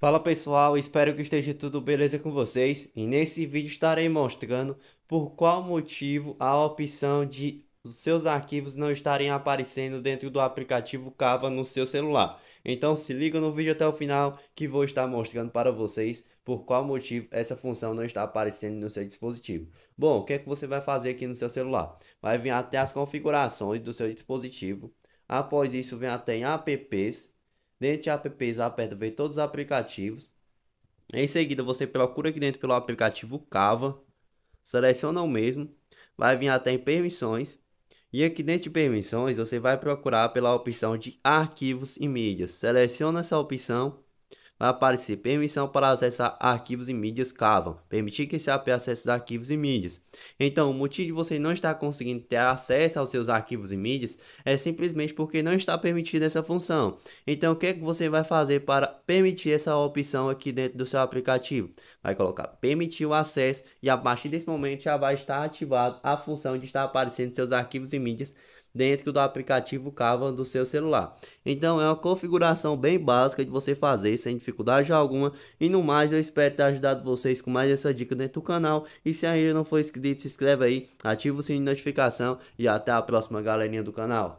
Fala pessoal, espero que esteja tudo beleza com vocês e nesse vídeo estarei mostrando por qual motivo a opção de seus arquivos não estarem aparecendo dentro do aplicativo Cava no seu celular. Então se liga no vídeo até o final que vou estar mostrando para vocês por qual motivo essa função não está aparecendo no seu dispositivo. Bom, o que é que você vai fazer aqui no seu celular? Vai vir até as configurações do seu dispositivo. Após isso vem até em apps Dentro de apps, aperta ver todos os aplicativos. Em seguida, você procura aqui dentro pelo aplicativo Cava. Seleciona o mesmo. Vai vir até em permissões. E aqui dentro de permissões, você vai procurar pela opção de arquivos e mídias. Seleciona essa opção vai aparecer permissão para acessar arquivos e mídias Cavan, permitir que esse AP acesse arquivos e mídias. Então, o motivo de você não estar conseguindo ter acesso aos seus arquivos e mídias é simplesmente porque não está permitida essa função. Então, o que, é que você vai fazer para permitir essa opção aqui dentro do seu aplicativo? Vai colocar permitir o acesso e a partir desse momento já vai estar ativado a função de estar aparecendo seus arquivos e mídias dentro do aplicativo Cava do seu celular. Então é uma configuração bem básica de você fazer sem dificuldade alguma. E no mais, eu espero ter ajudado vocês com mais essa dica dentro do canal. E se ainda não for inscrito, se inscreve aí, ativa o sininho de notificação e até a próxima galerinha do canal.